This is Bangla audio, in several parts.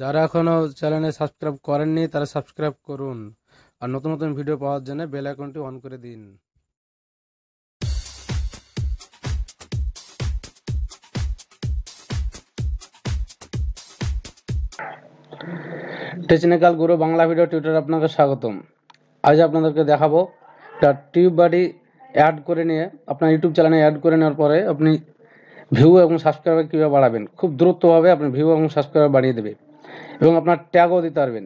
যারা এখনও চ্যানেলে সাবস্ক্রাইব করেননি তারা সাবস্ক্রাইব করুন আর নতুন নতুন ভিডিও পাওয়ার জন্য বেল আইকনটি অন করে দিন টেকনিক্যাল গুরু বাংলা ভিডিও টিউটার আপনাকে স্বাগতম আজ আপনাদেরকে দেখাবো একটা টিউব বাড়ি অ্যাড করে নিয়ে আপনার ইউটিউব চ্যানেলে অ্যাড করে নেওয়ার পরে আপনি ভিউ এবং সাবস্ক্রাইবার কীভাবে বাড়াবেন খুব দ্রুতভাবে আপনি ভিউ এবং সাবস্ক্রাইবার বাড়িয়ে দেবে এবং আপনার ট্যাগও দিতে পারবেন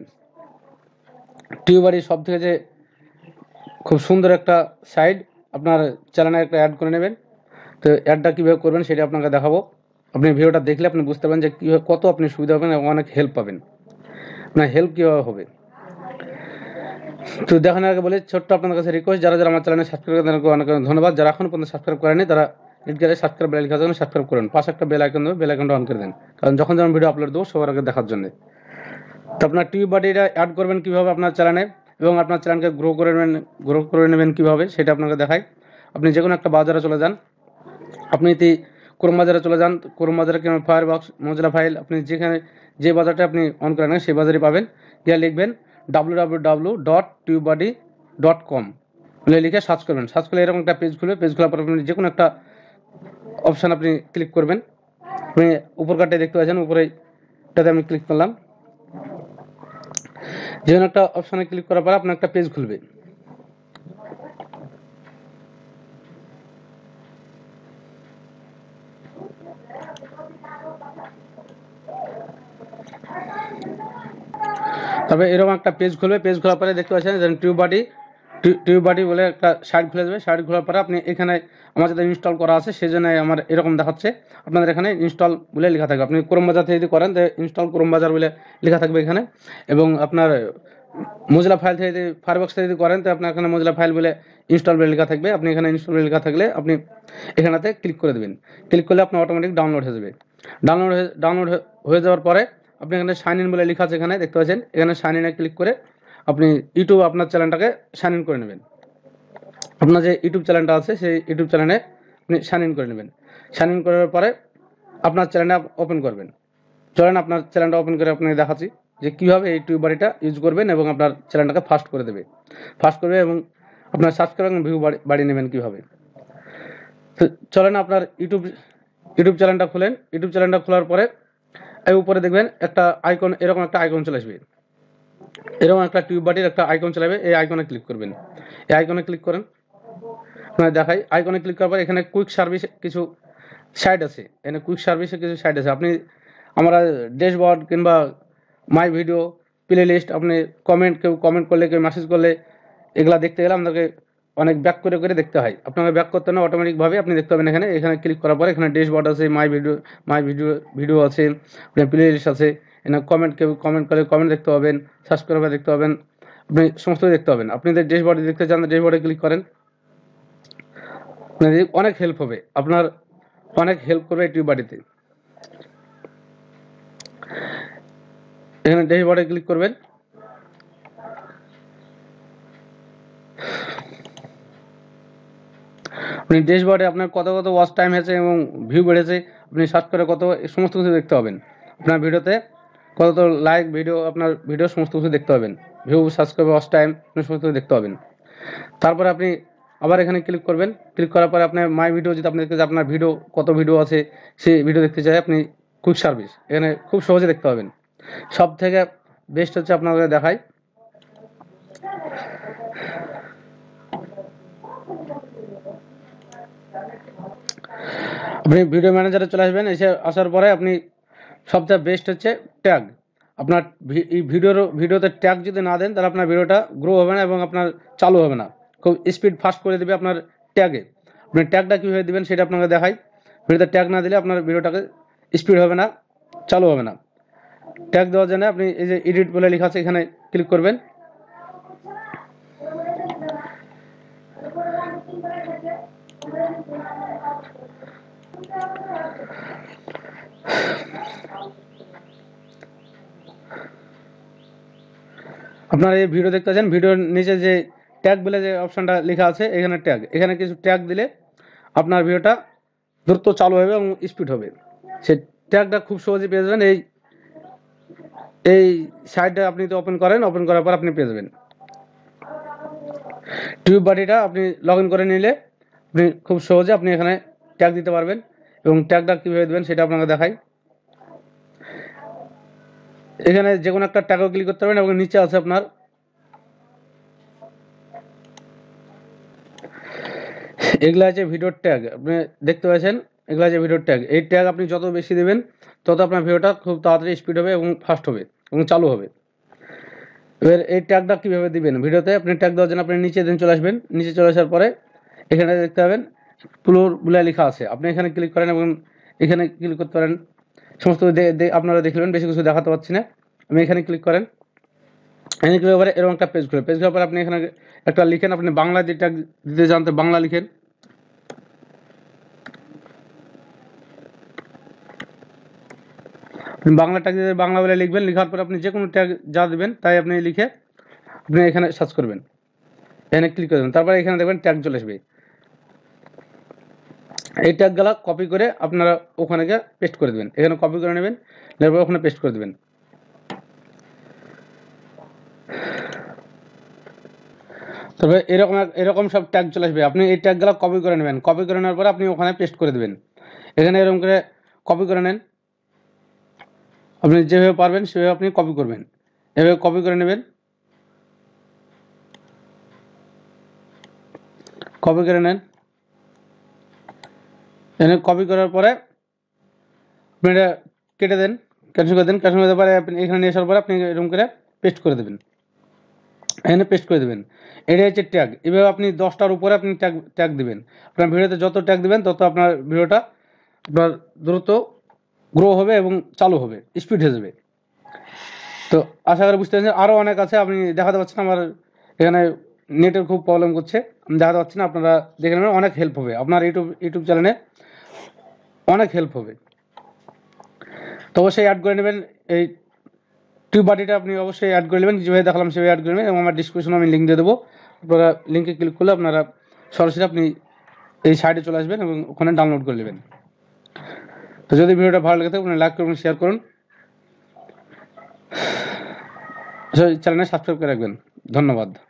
টিউবারি সব থেকে যে খুব সুন্দর একটা সাইড আপনার চ্যানেলে একটা অ্যাড করে নেবেন তো অ্যাডটা কীভাবে করবেন সেটা আপনাকে দেখাবো আপনি ভিডিওটা দেখলে আপনি বুঝতে পারবেন যে কীভাবে কত আপনি সুবিধা পাবেন এবং অনেক হেল্প পাবেন আপনার হেল্প কীভাবে হবে তো দেখানোর আগে বলে ছোট্ট আপনাদের কাছে রিকোয়েস্ট যারা যারা আমার চ্যানেলে সাবস্ক্রাইব করেন তাদেরকে অনেক অনেক ধন্যবাদ যারা এখন পর্যন্ত সাবস্ক্রাইব করেনি তারা ইটগারে সাবস্ক্রাইব বেল লেখা সাবস্ক্রাইব করুন পাশে একটা বেল আইকন দেবে বেল আইকনটা অন করে দেন কারণ যখন যখন ভিডিও আপলোড দেবো সবার আগে দেখার জন্য তো আপনার টিভি বাটিটা অ্যাড করবেন কীভাবে আপনার চ্যানেলে এবং আপনার চ্যানেলকে গ্রো করে নেবেন গ্রো করে নেবেন কীভাবে সেটা আপনাকে দেখায় আপনি যে কোনো একটা বাজারে চলে যান আপনি যদি কোরম বাজারে চলে যান কোরম বাজারে কেমন ফায়ার বক্স মজলা ফাইল আপনি যেখানে যে বাজারটা আপনি অন করে নেন সেই বাজারে পাবেন গিয়ে লিখবেন W W W dot tube dot com লিখে সার্চ করবেন সার্চ করলে এরকম একটা পেজ খুলবে পেজ খোলার পর আপনি যে কোনো একটা অপশান আপনি ক্লিক করবেন আপনি উপর উপরকারটায় দেখতে পাচ্ছেন উপরে আমি ক্লিক করলাম যে কোনো একটা অপশানে ক্লিক করার পর আপনার একটা পেজ খুলবে তবে এরকম একটা পেজ খুলবে পেজ খোলার পরে দেখতে পাচ্ছেন টিউব বাটি টিউব বাটি বলে একটা সাইট খুলে যাবে সাইট খোলার পরে আপনি এখানে আমার যাতে ইনস্টল করা আছে সেই জন্য আমার এরকম দেখাচ্ছে আপনাদের এখানে ইনস্টল বলে লেখা থাকবে আপনি ক্রোম বাজার থেকে যদি করেন তো ইনস্টল ক্রোম বাজার বলে লেখা থাকবে এখানে এবং আপনার মজলা ফাইল থেকে যদি ফায়ারবক্স থেকে যদি করেন তো আপনার এখানে মজলা ফাইল বলে ইনস্টল বলে লেখা থাকবে আপনি এখানে ইনস্টল বলে লেখা থাকলে আপনি এখানেতে ক্লিক করে দেবেন ক্লিক করলে আপনার অটোমেটিক ডাউনলোড হয়ে যাবে ডাউনলোড হয়ে ডাউনলোড হয়ে যাওয়ার পরে আপনি এখানে সাইন ইন বলে লেখা আছে এখানে দেখতে পাচ্ছেন এখানে সাইন ইনে ক্লিক করে আপনি ইউটিউব আপনার চ্যানেলটাকে সাইন ইন করে নেবেন আপনার যে ইউটিউব চ্যানেলটা আছে সেই ইউটিউব চ্যানেলে আপনি সাইন ইন করে নেবেন সাইন ইন করার পরে আপনার চ্যানেলটা ওপেন করবেন চলেন আপনার চ্যানেলটা ওপেন করে আপনাকে দেখাচ্ছি যে কীভাবে এই বাড়িটা ইউজ করবেন এবং আপনার চ্যানেলটাকে ফাস্ট করে দেবে ফাস্ট করবে এবং আপনার সাবস্ক্রাইব এবং ভিউ বাড়িয়ে নেবেন কীভাবে তো চলেন আপনার ইউটিউব ইউটিউব চ্যানেলটা খুলেন ইউটিউব চ্যানেলটা খোলার পরে এই উপরে দেখবেন একটা আইকন এরকম একটা আইকন চলে আসবে এরকম একটা টিউব বাটির একটা আইকন চালাবে এই আইকনে ক্লিক করবেন এই আইকনে ক্লিক করেন মানে দেখাই আইকনে ক্লিক করার পর এখানে কুইক সার্ভিস কিছু সাইট আছে এখানে কুইক সার্ভিসে কিছু সাইট আছে আপনি আমরা ড্যাশবোর্ড কিংবা মাই ভিডিও প্লে লিস্ট আপনি কমেন্ট কেউ কমেন্ট করলে কেউ মেসেজ করলে এগুলো দেখতে গেলে আপনাকে অনেক ব্যাক করে করে দেখতে হয় আপনাকে ব্যাক করতে না অটোমেটিকভাবে আপনি দেখতে পাবেন এখানে এখানে ক্লিক করার পরে এখানে ড্যাশবোর্ড আছে my video my video video আছে প্লে লিস্ট আছে কমেন্ট কেউ কমেন্ট করে কমেন্ট দেখতে পাবেন সাবস্ক্রাইব দেখতে পাবেন আপনি সমস্ত দেখতে পাবেন আপনাদের ড্যাশবোর্ডে দেখতে চান ড্যাশবোর্ডে ক্লিক করেন আপনাদের অনেক হেল্প হবে আপনার অনেক হেল্প করবে ইউটিউব বাড়িতে এখানে ড্যাশবোর্ডে ক্লিক করবেন আপনি ড্যাশবোর্ডে আপনার কত কত ওয়াচ টাইম হয়েছে এবং ভিউ বেড়েছে আপনি সার্চ করে কত সমস্ত কিছু দেখতে পাবেন আপনার ভিডিওতে কত লাইক ভিডিও আপনার ভিডিও সমস্ত কিছু দেখতে পাবেন ভিউ সাবস্ক্রাইব ওয়াচ টাইম সমস্ত কিছু দেখতে পাবেন তারপর আপনি আবার এখানে ক্লিক করবেন ক্লিক করার পরে আপনার মাই ভিডিও যদি দেখতে চান আপনার ভিডিও কত ভিডিও আছে সেই ভিডিও দেখতে চাই আপনি কুইক সার্ভিস এখানে খুব সহজে দেখতে পাবেন সব থেকে বেস্ট হচ্ছে আপনাদের দেখাই আপনি ভিডিও ম্যানেজারে চলে আসবেন এসে আসার পরে আপনি সবচেয়ে বেস্ট হচ্ছে ট্যাগ আপনার এই ভিডিওর ভিডিওতে ট্যাগ যদি না দেন তাহলে আপনার ভিডিওটা গ্রো হবে না এবং আপনার চালু হবে না খুব স্পিড ফাস্ট করে দেবে আপনার ট্যাগে আপনি ট্যাগটা কীভাবে দেবেন সেটা আপনাকে দেখাই ভিডিওতে ট্যাগ না দিলে আপনার ভিডিওটাকে স্পিড হবে না চালু হবে না ট্যাগ দেওয়ার জন্য আপনি এই যে এডিট বলে লেখা আছে এখানে ক্লিক করবেন আপনারা এই ভিডিও দেখতে ভিডিওর নিচে যে ট্যাগ বলে যে অপশানটা লেখা আছে এখানে ট্যাগ এখানে কিছু ট্যাগ দিলে আপনার ভিডিওটা দ্রুত চালু হবে এবং স্পিড হবে সেই ট্যাগটা খুব সহজে পেয়ে যাবেন এই এই সাইডটা আপনি তো ওপেন করেন ওপেন করার পর আপনি পেয়ে যাবেন টিউব বাটিটা আপনি লগ করে নিলে আপনি খুব সহজে আপনি এখানে ট্যাগ দিতে পারবেন এবং ট্যাগটা কীভাবে দেবেন সেটা আপনাকে দেখায় এখানে যে কোনো একটা ট্যাগও ক্লিক করতে পারবেন এবং নিচে আছে আপনার এগুলো আছে ভিডিওর ট্যাগ আপনি দেখতে পাচ্ছেন এগুলো আছে ভিডিওর ট্যাগ এই ট্যাগ আপনি যত বেশি দেবেন তত আপনার ভিডিওটা খুব তাড়াতাড়ি স্পিড হবে এবং ফাস্ট হবে এবং চালু হবে এবার এই ট্যাগটা কীভাবে দিবেন ভিডিওতে আপনি ট্যাগ দেওয়ার জন্য আপনি নিচে দিন চলে আসবেন নিচে চলে আসার পরে এখানে দেখতে পাবেন প্লোর বুলে লেখা আছে আপনি এখানে ক্লিক করেন এবং এখানে ক্লিক করতে পারেন সমস্ত আপনারা দেখলেন বেশি কিছু দেখাতে পারছি না আমি এখানে ক্লিক করেন এখানে ক্লিক করে এরকম একটা পেজ খুলে পেজ খুলে পরে আপনি এখানে একটা লিখেন আপনি বাংলা যেটা দিতে জানতে বাংলা লিখেন বাংলা ট্যাগ দিয়ে বাংলা বলে লিখবেন লেখার পরে আপনি যে কোনো ট্যাগ যা দেবেন তাই আপনি লিখে আপনি এখানে সার্চ করবেন এখানে ক্লিক করবেন তারপরে এখানে দেখবেন ট্যাগ চলে আসবে এই ট্যাগগুলো কপি করে আপনারা ওখানে গিয়ে পেস্ট করে দেবেন এখানে কপি করে নেবেন তারপর ওখানে পেস্ট করে দেবেন তবে এরকম এরকম সব ট্যাগ চলে আসবে আপনি এই ট্যাগগুলো কপি করে নেবেন কপি করে নেওয়ার পরে আপনি ওখানে পেস্ট করে দেবেন এখানে এরকম করে কপি করে নেন আপনি যেভাবে পারবেন সেভাবে আপনি কপি করবেন এভাবে কপি করে নেবেন কপি করে নেন এখানে কপি করার পরে আপনি এটা কেটে দেন ক্যানসেল করে দেন ক্যানসেল করে পরে আপনি এখানে নিয়ে আসার পরে আপনি এরকম করে পেস্ট করে দেবেন এখানে পেস্ট করে দেবেন এটা হচ্ছে ট্যাগ এভাবে আপনি দশটার উপরে আপনি ট্যাগ ট্যাগ দেবেন আপনার ভিডিওতে যত ট্যাগ দেবেন তত আপনার ভিডিওটা আপনার দ্রুত গ্রো হবে এবং চালু হবে স্পিড হয়ে যাবে তো আশা করি বুঝতে পারছেন আরও অনেক আছে আপনি দেখাতে পাচ্ছেন আমার এখানে নেটের খুব প্রবলেম করছে আমি দেখাতে পাচ্ছি না আপনারা দেখে নেবেন অনেক হেল্প হবে আপনার ইউটিউব ইউটিউব চ্যানেলে অনেক হেল্প হবে তো অবশ্যই অ্যাড করে নেবেন এই টিউব বাটিটা আপনি অবশ্যই অ্যাড করে নেবেন যেভাবে দেখালাম সেভাবে অ্যাড করে নেবেন এবং আমার ডিসক্রিপশনে আমি লিঙ্ক দিয়ে দেবো আপনারা লিঙ্কে ক্লিক করলে আপনারা সরাসরি আপনি এই সাইটে চলে আসবেন এবং ওখানে ডাউনলোড করে নেবেন তো যদি ভিডিওটা ভালো লাগে থাকে লাইক করুন শেয়ার করুন চ্যানেলটা সাবস্ক্রাইব করে রাখবেন ধন্যবাদ